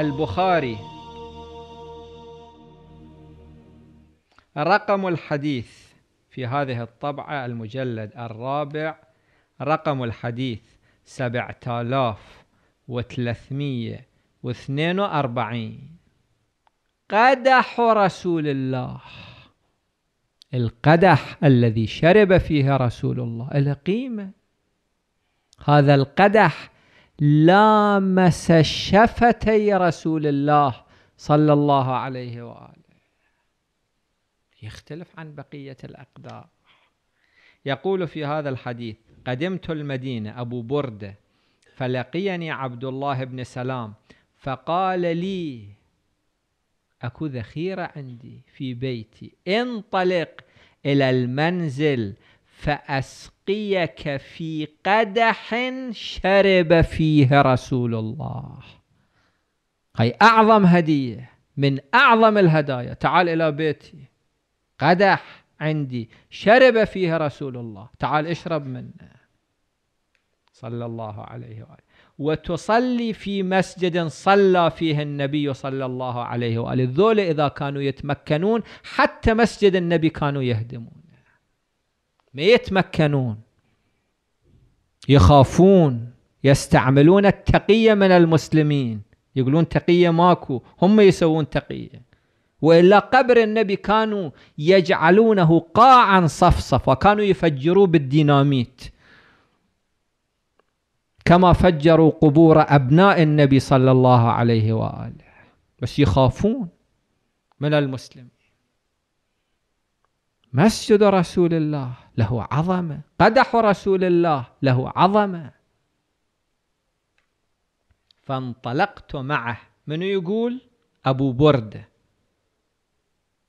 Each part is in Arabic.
البخاري رقم الحديث في هذه الطبعة المجلد الرابع رقم الحديث سبعة آلاف وثلاثمية واثنين وأربعين قدح رسول الله القدح الذي شرب فيه رسول الله له قيمة هذا القدح لامس شفتي رسول الله صلى الله عليه واله يختلف عن بقيه الاقدار يقول في هذا الحديث قدمت المدينه ابو برده فلقيني عبد الله بن سلام فقال لي اكو ذخيره عندي في بيتي انطلق الى المنزل فأسقيك في قدح شرب فيه رسول الله هي أعظم هدية من أعظم الهدايا تعال إلى بيتي قدح عندي شرب فيه رسول الله تعال اشرب منه صلى الله عليه وآله وتصلي في مسجد صلى فيه النبي صلى الله عليه وآله ذول إذا كانوا يتمكنون حتى مسجد النبي كانوا يهدمون ما يتمكنون يخافون يستعملون التقية من المسلمين يقولون تقية ماكو هم يسوون تقية وإلا قبر النبي كانوا يجعلونه قاعا صفصف وكانوا يفجروه بالديناميت كما فجروا قبور أبناء النبي صلى الله عليه وآله بس يخافون من المسلمين مسجد رسول الله له عظمة قدح رسول الله له عظمة فانطلقت معه من يقول أبو بردة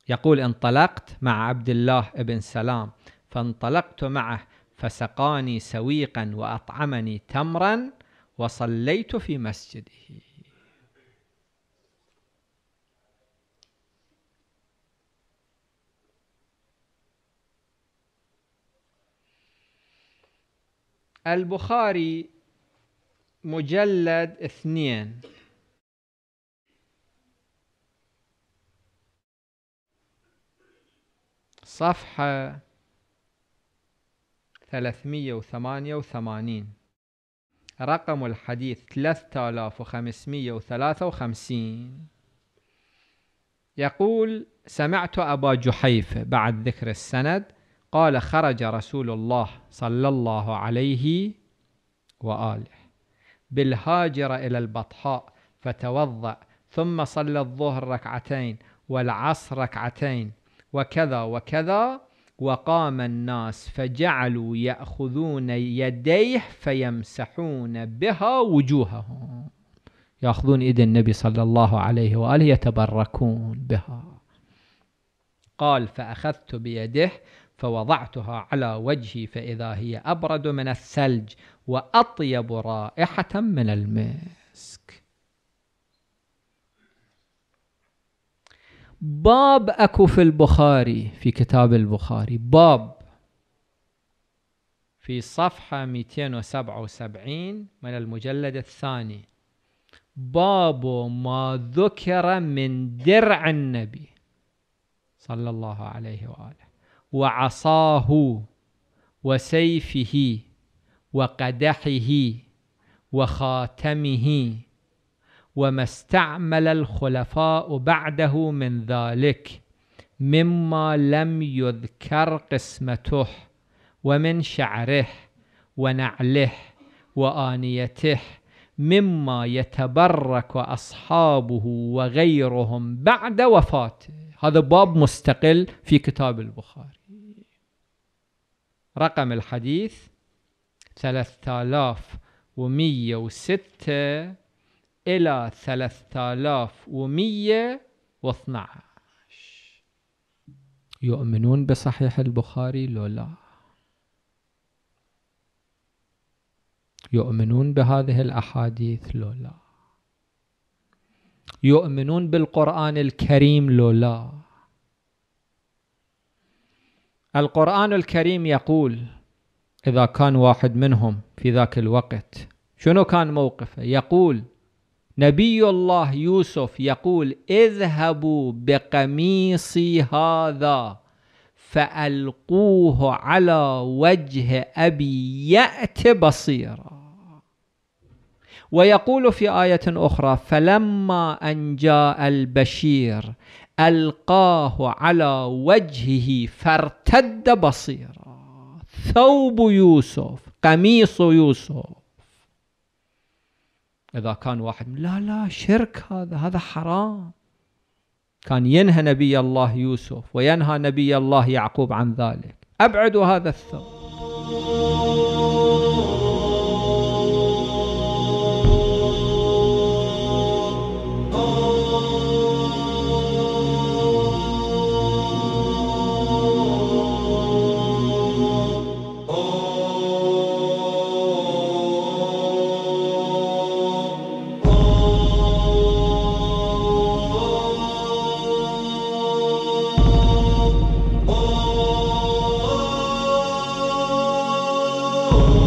يقول انطلقت مع عبد الله بن سلام فانطلقت معه فسقاني سويقا وأطعمني تمرا وصليت في مسجده البخاري مجلد اثنين صفحة ثلاثمية وثمانية وثمانين رقم الحديث ثلاثة آلاف وخمسمية وثلاثة وخمسين يقول سمعت أبا جحيفة بعد ذكر السند قال خرج رسول الله صلى الله عليه وآله بالهاجرة إلى البطحاء فتوضأ ثم صلى الظهر ركعتين والعصر ركعتين وكذا وكذا وقام الناس فجعلوا يأخذون يديه فيمسحون بها وجوههم يأخذون إيد النبي صلى الله عليه وآله يتبركون بها قال فأخذت بيده فوضعتها على وجهي فإذا هي أبرد من الثلج وأطيب رائحة من المسك باب أكو في البخاري في كتاب البخاري باب في صفحة 277 من المجلد الثاني باب ما ذكر من درع النبي صلى الله عليه وآله وعصاه وسيفه وقدحه وخاتمه وما استعمل الخلفاء بعده من ذلك مما لم يذكر قسمته ومن شعره ونعله وآنيته مما يتبرك أصحابه وغيرهم بعد وفاته هذا باب مستقل في كتاب البخاري رقم الحديث 3106 إلى 3112 يؤمنون بصحيح البخاري لو لا يؤمنون بهذه الأحاديث لو لا يؤمنون بالقرآن الكريم لو لا القرآن الكريم يقول إذا كان واحد منهم في ذاك الوقت شنو كان موقفه يقول نبي الله يوسف يقول اذهبوا بقميصي هذا فألقوه على وجه أبي يأت بصيرا ويقول في آية أخرى فلما أن جاء البشير ألقاه على وجهه فارتد بصيرا ثوب يوسف قميص يوسف إذا كان واحد لا لا شرك هذا هذا حرام كان ينهى نبي الله يوسف وينهى نبي الله يعقوب عن ذلك أبعدوا هذا الثوب Oh.